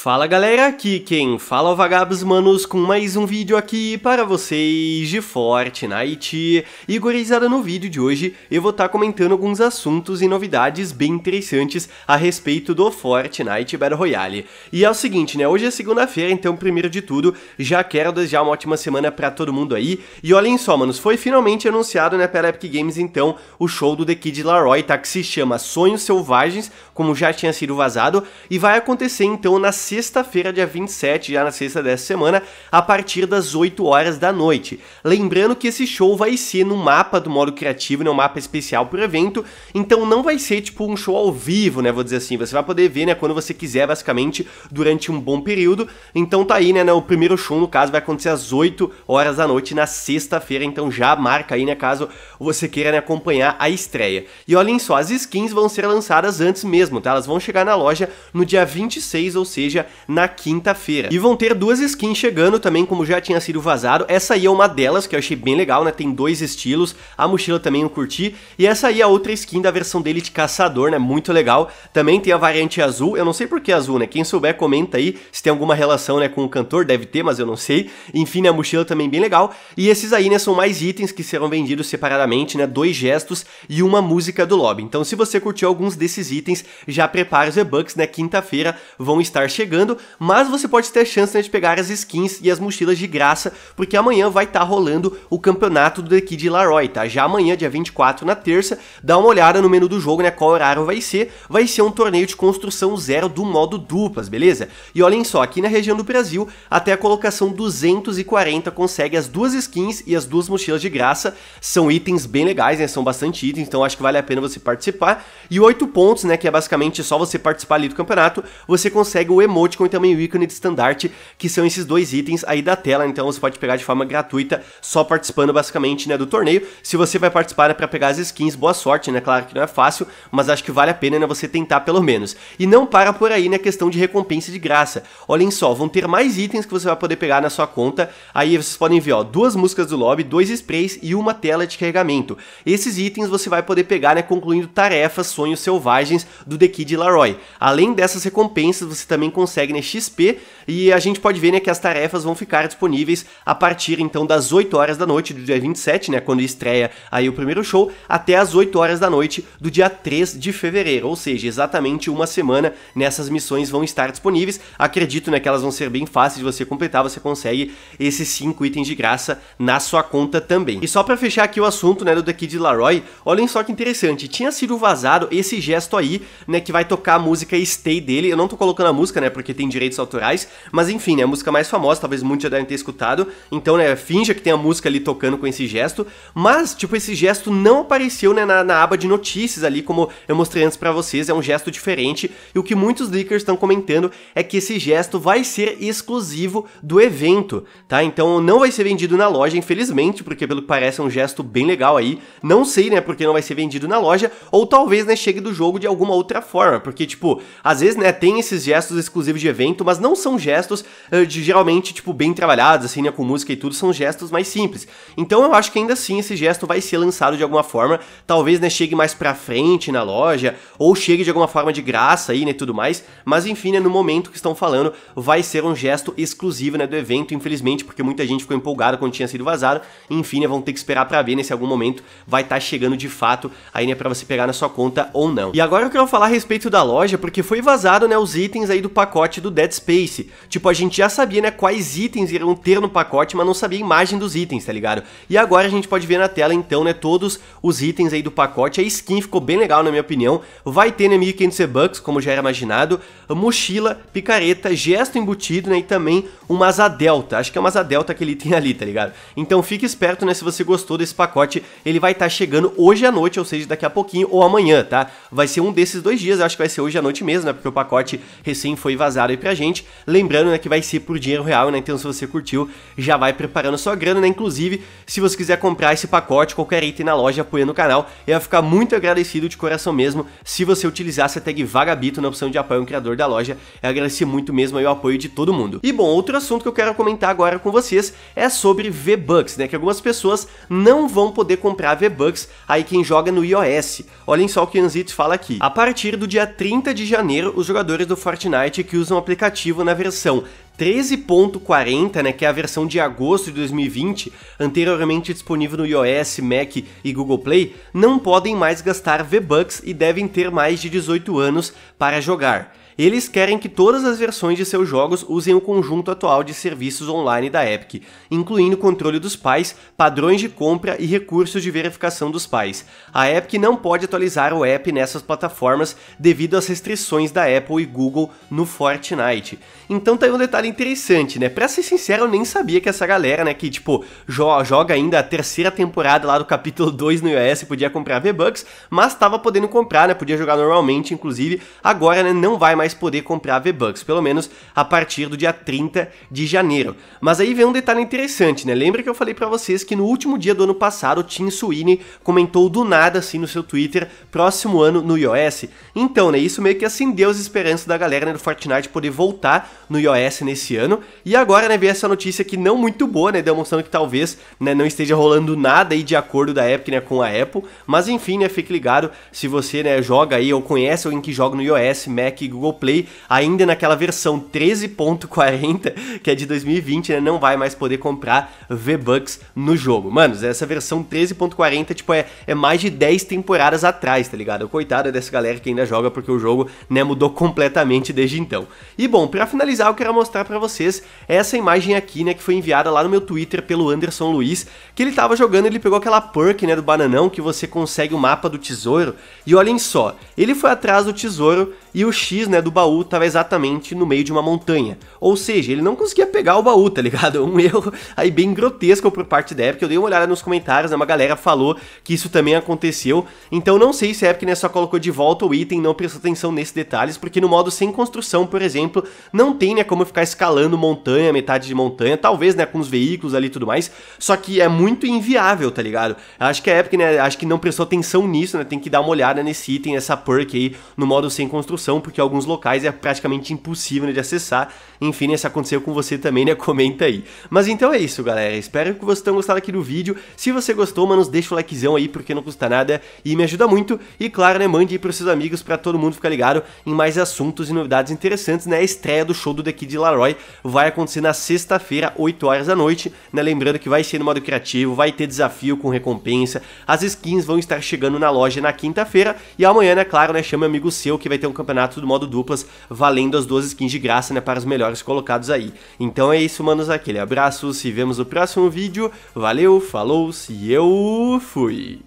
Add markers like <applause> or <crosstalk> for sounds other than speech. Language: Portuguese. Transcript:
Fala galera, aqui quem fala é o Vagabos Manos com mais um vídeo aqui para vocês de Fortnite. E gurizada, no vídeo de hoje eu vou estar tá comentando alguns assuntos e novidades bem interessantes a respeito do Fortnite Battle Royale. E é o seguinte, né, hoje é segunda-feira, então primeiro de tudo, já quero desejar uma ótima semana para todo mundo aí. E olhem só, manos, foi finalmente anunciado, né, pela Epic Games então, o show do The Kid Laroi, tá, que se chama Sonhos Selvagens, como já tinha sido vazado, e vai acontecer então nas sexta-feira, dia 27, já na sexta dessa semana, a partir das 8 horas da noite. Lembrando que esse show vai ser no mapa do modo criativo, né, um mapa especial pro evento, então não vai ser tipo um show ao vivo, né, vou dizer assim, você vai poder ver, né, quando você quiser, basicamente, durante um bom período. Então tá aí, né, né o primeiro show, no caso, vai acontecer às 8 horas da noite na sexta-feira, então já marca aí, né, caso você queira né, acompanhar a estreia. E olhem só, as skins vão ser lançadas antes mesmo, tá? Elas vão chegar na loja no dia 26, ou seja, na quinta-feira. E vão ter duas skins chegando também, como já tinha sido vazado. Essa aí é uma delas, que eu achei bem legal, né? Tem dois estilos. A mochila também eu curti. E essa aí é a outra skin da versão dele de caçador, né? Muito legal. Também tem a variante azul. Eu não sei por que azul, né? Quem souber, comenta aí se tem alguma relação, né, com o cantor. Deve ter, mas eu não sei. Enfim, né, a mochila também bem legal. E esses aí, né, são mais itens que serão vendidos separadamente, né? Dois gestos e uma música do lobby. Então, se você curtiu alguns desses itens, já prepara os e-bucks, né? Quinta-feira vão estar chegando chegando, mas você pode ter a chance né, de pegar as skins e as mochilas de graça, porque amanhã vai estar tá rolando o campeonato do The Kid Laroi, tá? Já amanhã, dia 24, na terça, dá uma olhada no menu do jogo, né? Qual horário vai ser? Vai ser um torneio de construção zero do modo duplas, beleza? E olhem só, aqui na região do Brasil, até a colocação 240 consegue as duas skins e as duas mochilas de graça. São itens bem legais, né? São bastante itens, então acho que vale a pena você participar. E 8 pontos, né? Que é basicamente só você participar ali do campeonato, você consegue o emote emoticon e também o ícone de estandarte, que são esses dois itens aí da tela, então você pode pegar de forma gratuita, só participando basicamente né, do torneio. Se você vai participar né, para pegar as skins, boa sorte, né? Claro que não é fácil, mas acho que vale a pena né, você tentar pelo menos. E não para por aí na né, questão de recompensa de graça. Olhem só, vão ter mais itens que você vai poder pegar na sua conta. Aí vocês podem ver, ó, duas músicas do lobby, dois sprays e uma tela de carregamento. Esses itens você vai poder pegar, né, concluindo tarefas, sonhos selvagens do The Kid Laroi. Além dessas recompensas, você também consegue consegue na XP e a gente pode ver né, que as tarefas vão ficar disponíveis a partir então das 8 horas da noite do dia 27, né, quando estreia aí o primeiro show, até as 8 horas da noite do dia 3 de fevereiro, ou seja, exatamente uma semana nessas missões vão estar disponíveis. Acredito né, que elas vão ser bem fáceis de você completar, você consegue esses 5 itens de graça na sua conta também. E só para fechar aqui o assunto né, do The Kid Laroi, olhem só que interessante, tinha sido vazado esse gesto aí, né, que vai tocar a música Stay dele, eu não tô colocando a música, né, porque tem direitos autorais, mas enfim, né, a música mais famosa, talvez muitos já devem ter escutado, então, né, finja que tem a música ali tocando com esse gesto, mas, tipo, esse gesto não apareceu, né, na, na aba de notícias ali, como eu mostrei antes para vocês, é um gesto diferente, e o que muitos leakers estão comentando é que esse gesto vai ser exclusivo do evento, tá? Então, não vai ser vendido na loja, infelizmente, porque pelo que parece é um gesto bem legal aí, não sei, né, porque não vai ser vendido na loja, ou talvez, né, chegue do jogo de alguma outra forma, porque, tipo, às vezes, né, tem esses gestos exclusivos inclusive, de evento, mas não são gestos uh, de, geralmente, tipo, bem trabalhados, assim, né, com música e tudo, são gestos mais simples. Então eu acho que ainda assim esse gesto vai ser lançado de alguma forma, talvez, né, chegue mais pra frente na loja, ou chegue de alguma forma de graça aí, né, tudo mais, mas enfim, né, no momento que estão falando, vai ser um gesto exclusivo, né, do evento, infelizmente, porque muita gente ficou empolgada quando tinha sido vazado, enfim, né, vão ter que esperar pra ver, né, algum momento vai estar tá chegando de fato aí, né, pra você pegar na sua conta ou não. E agora eu quero falar a respeito da loja, porque foi vazado, né, os itens aí do pacote pacote do Dead Space. Tipo, a gente já sabia, né, quais itens irão ter no pacote, mas não sabia a imagem dos itens, tá ligado? E agora a gente pode ver na tela, então, né, todos os itens aí do pacote. A skin ficou bem legal, na minha opinião. Vai ter, né, 1500 bucks, como já era imaginado, mochila, picareta, gesto embutido, né, e também uma asa delta. Acho que é uma asa delta que ele <laughs> tem ali, tá ligado? Então fique esperto, né, se você gostou desse pacote, ele vai estar tá chegando hoje à noite, ou seja, daqui a pouquinho ou amanhã, tá? Vai ser um desses dois dias, acho que vai ser hoje à noite mesmo, né, porque o pacote recém foi vazaram aí pra gente. Lembrando, né, que vai ser por dinheiro real, né? Então se você curtiu, já vai preparando sua grana, né? Inclusive, se você quiser comprar esse pacote, qualquer item na loja, apoiando o canal, eu ia ficar muito agradecido de coração mesmo se você utilizasse a tag Vagabito na opção de apoio ao criador da loja. Eu agradecer muito mesmo aí o apoio de todo mundo. E bom, outro assunto que eu quero comentar agora com vocês é sobre V-Bucks, né? Que algumas pessoas não vão poder comprar V-Bucks aí quem joga no iOS. Olhem só o que o fala aqui. A partir do dia 30 de janeiro, os jogadores do Fortnite que usam o aplicativo na versão 13.40, né, que é a versão de agosto de 2020, anteriormente disponível no iOS, Mac e Google Play, não podem mais gastar V-Bucks e devem ter mais de 18 anos para jogar eles querem que todas as versões de seus jogos usem o conjunto atual de serviços online da Epic, incluindo controle dos pais, padrões de compra e recursos de verificação dos pais. A Epic não pode atualizar o app nessas plataformas devido às restrições da Apple e Google no Fortnite. Então tá aí um detalhe interessante, né? Pra ser sincero, eu nem sabia que essa galera, né, que tipo, jo joga ainda a terceira temporada lá do capítulo 2 no iOS, podia comprar V-Bucks, mas tava podendo comprar, né? Podia jogar normalmente, inclusive, agora né, não vai mais poder comprar V-Bucks, pelo menos a partir do dia 30 de janeiro. Mas aí vem um detalhe interessante, né? Lembra que eu falei para vocês que no último dia do ano passado, o Tim Sweeney comentou do nada assim no seu Twitter, próximo ano no iOS. Então, né, isso meio que acendeu as esperanças da galera né, do Fortnite poder voltar no iOS nesse ano. E agora, né, veio essa notícia que não muito boa, né, demonstrando que talvez né, não esteja rolando nada aí de acordo da Epic né, com a Apple. Mas enfim, né, fique ligado se você né, joga aí ou conhece alguém que joga no iOS, Mac e Google Globoplay, ainda naquela versão 13.40, que é de 2020, né? Não vai mais poder comprar V-Bucks no jogo. mano. essa versão 13.40, tipo, é, é mais de 10 temporadas atrás, tá ligado? Coitada dessa galera que ainda joga, porque o jogo, né, mudou completamente desde então. E bom, para finalizar, eu quero mostrar para vocês essa imagem aqui, né, que foi enviada lá no meu Twitter pelo Anderson Luiz, que ele tava jogando, ele pegou aquela perk, né, do bananão, que você consegue o mapa do tesouro, e olhem só, ele foi atrás do tesouro e o X, né, do baú tava exatamente no meio de uma montanha. Ou seja, ele não conseguia pegar o baú, tá ligado? <laughs> Um erro aí bem grotesco por parte da Epic. Eu dei uma olhada nos comentários, né, uma galera falou que isso também aconteceu. Então não sei se a Epic, né, só colocou de volta o item, não prestou atenção nesses detalhes, porque no modo sem construção, por exemplo, não tem, né, como ficar escalando montanha, metade de montanha, talvez, né, com os veículos ali e tudo mais, só que é muito inviável, tá ligado? Acho que a Epic, né, acho que não prestou atenção nisso, né, tem que dar uma olhada nesse item, nessa perk aí, no modo sem construção porque alguns locais é praticamente impossível né, de acessar. Enfim, né, se aconteceu com você também, né, <laughs> comenta aí. Mas então é isso, galera. Espero que vocês tenham gostado aqui do vídeo. Se você gostou, mano, deixa o likezão aí, porque não custa nada e me ajuda muito. E claro, né, mande aí pros seus amigos para todo mundo ficar ligado em mais assuntos e novidades interessantes, né? A estreia do show do The Kid Laroy vai acontecer na sexta-feira, 8 horas da noite, né? Lembrando que vai ser no modo criativo, vai ter desafio com recompensa. As skins vão estar chegando na loja na quinta-feira e amanhã, né, claro, né, chama amigo seu que vai ter um campeonato campeonato do modo duplas, valendo as duas skins de graça, né, para os melhores colocados aí. Então é isso, manos, aquele abraço, se vemos no próximo vídeo, valeu, falou, se eu fui!